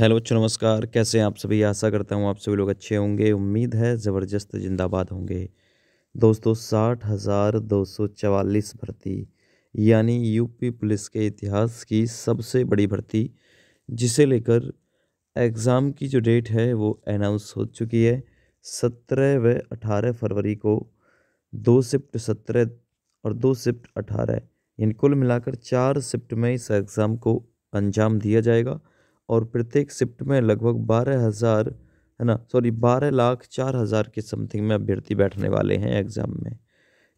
hello बच्चों नमस्कार कैसे हैं आप सभी आशा करता हूँ आप सभी लोग अच्छे होंगे उम्मीद है ज़बरदस्त जिंदाबाद होंगे दोस्तों साठ हज़ार दो सौ चवालीस भर्ती यानी यूपी पुलिस के इतिहास की सबसे बड़ी भर्ती जिसे लेकर एग्ज़ाम की जो डेट है वो अनाउंस हो चुकी है सत्रह व अठारह फरवरी को दो शिफ्ट सत्रह और दो शिफ्ट अठारह इन कुल मिलाकर चार शिफ्ट में इस एग्ज़ाम को अंजाम दिया जाएगा और प्रत्येक शिफ्ट में लगभग बारह हज़ार है ना सॉरी बारह लाख चार हज़ार के समथिंग में अभ्यर्थी बैठने वाले हैं एग्ज़ाम में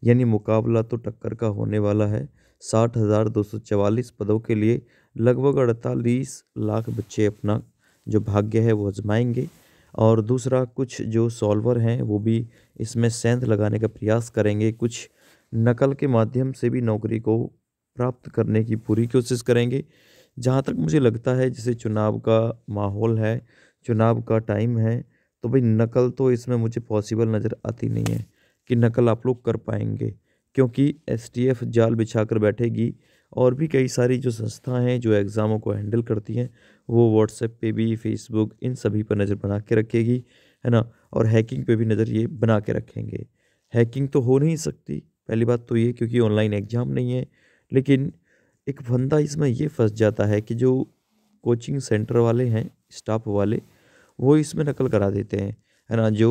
यानी मुकाबला तो टक्कर का होने वाला है साठ हज़ार दो सौ चवालीस पदों के लिए लगभग अड़तालीस लाख बच्चे अपना जो भाग्य है वो आजमाएंगे और दूसरा कुछ जो सॉल्वर हैं वो भी इसमें सेंध लगाने का प्रयास करेंगे कुछ नकल के माध्यम से भी नौकरी को प्राप्त करने की पूरी कोशिश करेंगे जहाँ तक मुझे लगता है जैसे चुनाव का माहौल है चुनाव का टाइम है तो भाई नकल तो इसमें मुझे पॉसिबल नज़र आती नहीं है कि नकल आप लोग कर पाएंगे क्योंकि एस जाल बिछा कर बैठेगी और भी कई सारी जो संस्थाएं हैं जो एग्ज़ामों को हैंडल करती हैं वो व्हाट्सएप पे भी फेसबुक इन सभी पर नज़र बना के रखेगी है ना और हैकिंग पे भी नज़र ये बना के रखेंगे हैकिंग तो हो नहीं सकती पहली बात तो ये क्योंकि ऑनलाइन एग्ज़ाम नहीं है लेकिन एक फंदा इसमें ये फंस जाता है कि जो कोचिंग सेंटर वाले हैं स्टाफ वाले वो इसमें नकल करा देते हैं है ना जो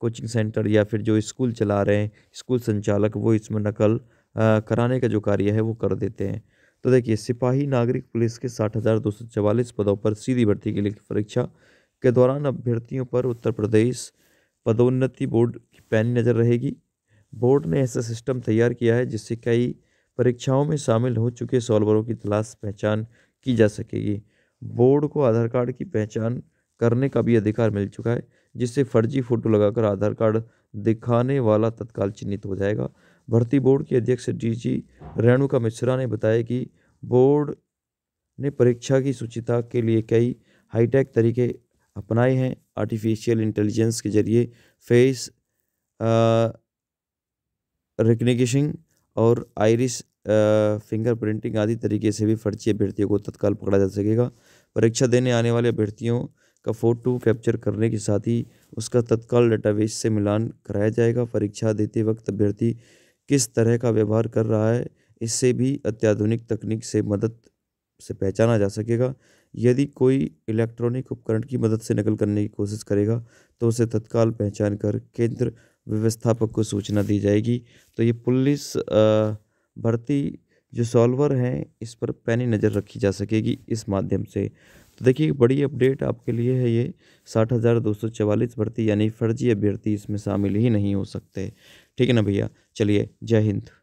कोचिंग सेंटर या फिर जो स्कूल चला रहे हैं स्कूल संचालक वो इसमें नकल आ, कराने का जो कार्य है वो कर देते हैं तो देखिए सिपाही नागरिक पुलिस के साठ हज़ार दो सौ चवालीस पदों पर सीधी भर्ती के लिए परीक्षा के दौरान अभ्यर्थियों पर उत्तर प्रदेश पदोन्नति बोर्ड की पैनी नज़र रहेगी बोर्ड ने ऐसा सिस्टम तैयार किया है जिससे कई परीक्षाओं में शामिल हो चुके सॉल्वरों की तलाश पहचान की जा सकेगी बोर्ड को आधार कार्ड की पहचान करने का भी अधिकार मिल चुका है जिससे फर्जी फोटो लगाकर आधार कार्ड दिखाने वाला तत्काल चिन्हित हो जाएगा भर्ती बोर्ड के अध्यक्ष डीजी रेणुका मिश्रा ने बताया कि बोर्ड ने परीक्षा की सुचिता के लिए कई हाईटेक तरीके अपनाए हैं आर्टिफिशियल इंटेलिजेंस के जरिए फेस रिकग्निशिंग और आयरिस फिंगर प्रिंटिंग आदि तरीके से भी फर्जी अभ्यर्थियों को तत्काल पकड़ा जा सकेगा परीक्षा देने आने वाले अभ्यर्थियों का फ़ोटो कैप्चर करने के साथ ही उसका तत्काल डेटाबेस से मिलान कराया जाएगा परीक्षा देते वक्त अभ्यर्थी किस तरह का व्यवहार कर रहा है इससे भी अत्याधुनिक तकनीक से मदद से पहचाना जा सकेगा यदि कोई इलेक्ट्रॉनिक उपकरण की मदद से नकल करने की कोशिश करेगा तो उसे तत्काल पहचान कर केंद्र व्यवस्थापक को सूचना दी जाएगी तो ये पुलिस भर्ती जो सॉल्वर हैं इस पर पैनी नज़र रखी जा सकेगी इस माध्यम से तो देखिए बड़ी अपडेट आपके लिए है ये साठ हज़ार दो सौ चवालीस भर्ती यानी फर्जी अभ्यर्थी इसमें शामिल ही नहीं हो सकते ठीक है ना भैया चलिए जय हिंद